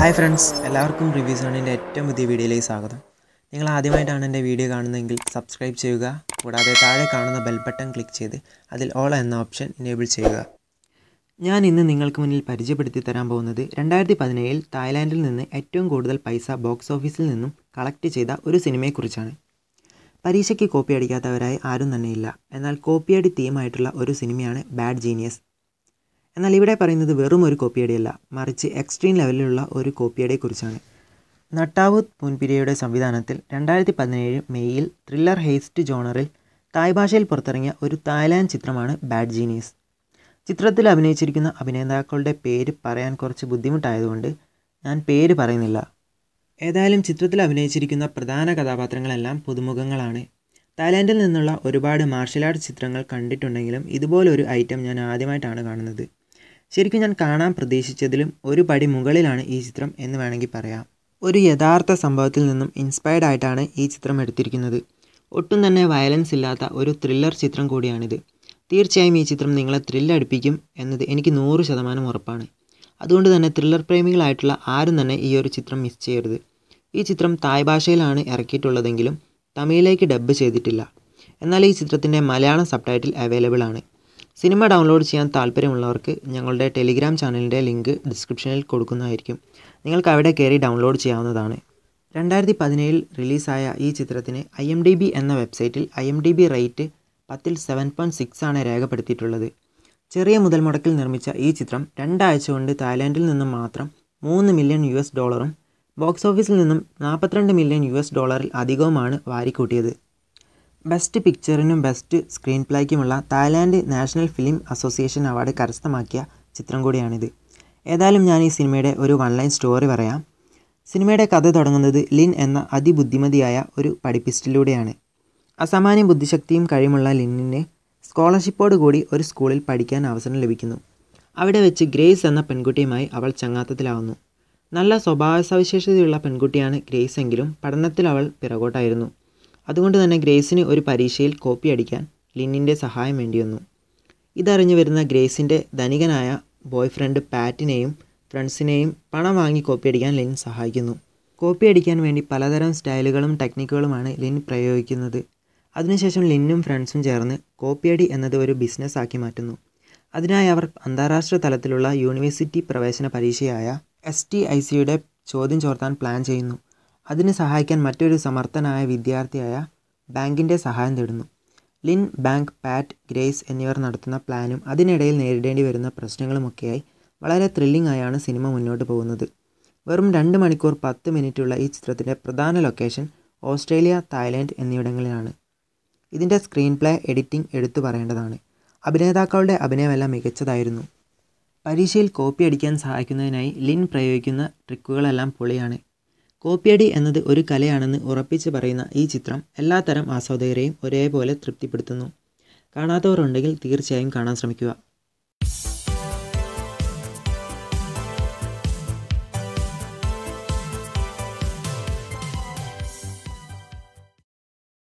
hi friends എല്ലാവർക്കും reviews ആണ് എൻ്റെ ഏറ്റവും പുതിയ വീഡിയോയിലേക്ക് സ്വാഗതം നിങ്ങൾ ആദ്യമായിട്ടാണ് എൻ്റെ വീഡിയോ കാണുന്നതെങ്കിൽ സബ്സ്ക്രൈബ് ചെയ്യുക കൂടാതെ താഴെ കാണുന്ന ബെൽ ബട്ടൺ ക്ലിക്ക് ചെയ്ത് അതിൽ ഓൾ എന്ന ഓപ്ഷൻ ഇനേബിൾ ചെയ്യുക ഞാൻ ഇന്ന് നിങ്ങൾക്ക് മുന്നിൽ പരിചയപ്പെടുത്തി തരാൻ പോകുന്നത് രണ്ടായിരത്തി പതിനേഴിൽ തായ്ലാൻഡിൽ നിന്ന് ഏറ്റവും കൂടുതൽ പൈസ ബോക്സ് ഓഫീസിൽ നിന്നും കളക്ട് ചെയ്ത ഒരു സിനിമയെക്കുറിച്ചാണ് പരീക്ഷയ്ക്ക് കോപ്പി അടിക്കാത്തവരായി ആരും തന്നെയില്ല എന്നാൽ കോപ്പിയടി തീമായിട്ടുള്ള ഒരു സിനിമയാണ് ബാഡ് ജീനിയസ് എന്നാൽ ഇവിടെ പറയുന്നത് വെറും ഒരു കോപ്പിയടിയല്ല മറിച്ച് എക്സ്ട്രീം ലെവലിലുള്ള ഒരു കോപ്പിയടിയെക്കുറിച്ചാണ് നട്ടാവു മുൻപിരിയയുടെ സംവിധാനത്തിൽ രണ്ടായിരത്തി പതിനേഴ് മെയ്യിൽ ത്രില്ലർ ഹെയ്സ്റ്റ് ജോണറിൽ തായ് ഭാഷയിൽ പുറത്തിറങ്ങിയ ഒരു തായ്ലാൻഡ് ചിത്രമാണ് ബാഡ് ജീനീസ് ചിത്രത്തിൽ അഭിനയിച്ചിരിക്കുന്ന അഭിനേതാക്കളുടെ പേര് പറയാൻ കുറച്ച് ബുദ്ധിമുട്ടായതുകൊണ്ട് ഞാൻ പേര് പറയുന്നില്ല ഏതായാലും ചിത്രത്തിൽ അഭിനയിച്ചിരിക്കുന്ന പ്രധാന കഥാപാത്രങ്ങളെല്ലാം പുതുമുഖങ്ങളാണ് തായ്ലാൻഡിൽ നിന്നുള്ള ഒരുപാട് മാർഷൽ ആർട്സ് ചിത്രങ്ങൾ കണ്ടിട്ടുണ്ടെങ്കിലും ഇതുപോലൊരു ഐറ്റം ഞാൻ ആദ്യമായിട്ടാണ് കാണുന്നത് ശരിക്കും ഞാൻ കാണാൻ പ്രതീക്ഷിച്ചതിലും ഒരു പടി മുകളിലാണ് ഈ ചിത്രം എന്ന് വേണമെങ്കിൽ പറയാം ഒരു യഥാർത്ഥ സംഭവത്തിൽ നിന്നും ഇൻസ്പയർഡ് ആയിട്ടാണ് ഈ ചിത്രം എടുത്തിരിക്കുന്നത് ഒട്ടും തന്നെ വയലൻസ് ഇല്ലാത്ത ഒരു ത്രില്ലർ ചിത്രം കൂടിയാണിത് തീർച്ചയായും ഈ ചിത്രം നിങ്ങളെ ത്രില്ലടിപ്പിക്കും എന്നത് എനിക്ക് നൂറ് ശതമാനം ഉറപ്പാണ് അതുകൊണ്ട് തന്നെ ത്രില്ലർ പ്രേമികളായിട്ടുള്ള ആരും തന്നെ ഈ ഒരു ചിത്രം മിസ് ചെയ്യരുത് ഈ ചിത്രം തായ് ഭാഷയിലാണ് ഇറക്കിയിട്ടുള്ളതെങ്കിലും തമിഴിലേക്ക് ഡബ്ബ് ചെയ്തിട്ടില്ല എന്നാൽ ഈ ചിത്രത്തിൻ്റെ മലയാളം സബ് ടൈറ്റിൽ അവൈലബിൾ ആണ് സിനിമ ഡൗൺലോഡ് ചെയ്യാൻ താല്പര്യമുള്ളവർക്ക് ഞങ്ങളുടെ ടെലിഗ്രാം ചാനലിൻ്റെ ലിങ്ക് ഡിസ്ക്രിപ്ഷനിൽ കൊടുക്കുന്നതായിരിക്കും നിങ്ങൾക്ക് അവിടെ കയറി ഡൗൺലോഡ് ചെയ്യാവുന്നതാണ് രണ്ടായിരത്തി പതിനേഴിൽ റിലീസായ ഈ ചിത്രത്തിന് ഐ എം ഡി ബി എന്ന വെബ്സൈറ്റിൽ I M D B rate പത്തിൽ സെവൻ പോയിൻറ്റ് സിക്സ് ആണ് രേഖപ്പെടുത്തിയിട്ടുള്ളത് ചെറിയ മുതൽ മുടക്കിൽ നിർമ്മിച്ച ഈ ചിത്രം രണ്ടാഴ്ച കൊണ്ട് തായ്ലാൻഡിൽ നിന്നും മാത്രം മൂന്ന് മില്യൺ യു എസ് ഡോളറും ബോക്സ് ഓഫീസിൽ നിന്നും നാൽപ്പത്തിരണ്ട് മില്യൺ യു എസ് ഡോളറിൽ അധികവുമാണ് വാരിക്കൂട്ടിയത് ബെസ്റ്റ് പിക്ചറിനും ബെസ്റ്റ് സ്ക്രീൻ പ്ലേക്കുമുള്ള Thailand national film association award കരസ്ഥമാക്കിയ ചിത്രം കൂടിയാണിത് ഏതായാലും ഞാൻ ഈ സിനിമയുടെ ഒരു വൺ ലൈൻ സ്റ്റോറി പറയാം സിനിമയുടെ കഥ തുടങ്ങുന്നത് ലിൻ എന്ന അതിബുദ്ധിമതിയായ ഒരു പഠിപ്പിസ്റ്റിലൂടെയാണ് അസാമാന്യ ബുദ്ധിശക്തിയും കഴിവുമുള്ള ലിന്നിന് സ്കോളർഷിപ്പോട് കൂടി ഒരു സ്കൂളിൽ പഠിക്കാൻ അവസരം ലഭിക്കുന്നു അവിടെ വെച്ച് ഗ്രേസ് എന്ന പെൺകുട്ടിയുമായി അവൾ ചങ്ങാത്തത്തിലാവുന്നു നല്ല സ്വഭാവ സവിശേഷതയുള്ള പെൺകുട്ടിയാണ് ഗ്രേസ് എങ്കിലും പഠനത്തിൽ അവൾ പിറകോട്ടായിരുന്നു അതുകൊണ്ട് തന്നെ ഗ്രേസിന് ഒരു പരീക്ഷയിൽ കോപ്പി അടിക്കാൻ ലിന്നിൻ്റെ സഹായം വന്നു ഇതറിഞ്ഞു വരുന്ന ഗ്രേസിൻ്റെ ധനികനായ ബോയ്ഫ്രണ്ട് പാറ്റിനെയും ഫ്രണ്ട്സിനെയും പണം വാങ്ങി കോപ്പി അടിക്കാൻ ലിൻ സഹായിക്കുന്നു കോപ്പി അടിക്കാൻ വേണ്ടി പലതരം സ്റ്റൈലുകളും ടെക്നിക്കുകളുമാണ് ലിൻ പ്രയോഗിക്കുന്നത് അതിനുശേഷം ലിന്നും ഫ്രണ്ട്സും ചേർന്ന് കോപ്പിയടി എന്നത് ഒരു ബിസിനസ് ആക്കി മാറ്റുന്നു അതിനായി അവർ അന്താരാഷ്ട്ര തലത്തിലുള്ള യൂണിവേഴ്സിറ്റി പ്രവേശന പരീക്ഷയായ എസ് ടി ഐ സിയുടെ ചോദ്യം ചോർത്താൻ പ്ലാൻ ചെയ്യുന്നു അതിന് സഹായിക്കാൻ മറ്റൊരു സമർത്ഥനായ വിദ്യാർത്ഥിയായ ബാങ്കിൻ്റെ സഹായം തേടുന്നു ലിൻ ബാങ്ക് പാറ്റ് ഗ്രേസ് എന്നിവർ നടത്തുന്ന പ്ലാനും അതിനിടയിൽ നേരിടേണ്ടി വരുന്ന പ്രശ്നങ്ങളുമൊക്കെയായി വളരെ ത്രില്ലിംഗ് ആയാണ് സിനിമ മുന്നോട്ട് പോകുന്നത് വെറും രണ്ട് മണിക്കൂർ പത്ത് മിനിറ്റുള്ള ഈ ചിത്രത്തിൻ്റെ പ്രധാന ലൊക്കേഷൻ ഓസ്ട്രേലിയ തായ്ലൻഡ് എന്നിവിടങ്ങളിലാണ് ഇതിൻ്റെ സ്ക്രീൻ പ്ലേ എഡിറ്റിംഗ് എടുത്തു പറയേണ്ടതാണ് അഭിനേതാക്കളുടെ അഭിനയമെല്ലാം മികച്ചതായിരുന്നു പരീക്ഷയിൽ കോപ്പി അടിക്കാൻ സഹായിക്കുന്നതിനായി ലിൻ പ്രയോഗിക്കുന്ന ട്രിക്കുകളെല്ലാം പൊളിയാണ് കോപ്പിയടി എന്നത് ഒരു കലയാണെന്ന് ഉറപ്പിച്ച് പറയുന്ന ഈ ചിത്രം എല്ലാത്തരം ആസ്വാദകരെയും ഒരേപോലെ തൃപ്തിപ്പെടുത്തുന്നു കാണാത്തവരുണ്ടെങ്കിൽ തീർച്ചയായും കാണാൻ ശ്രമിക്കുക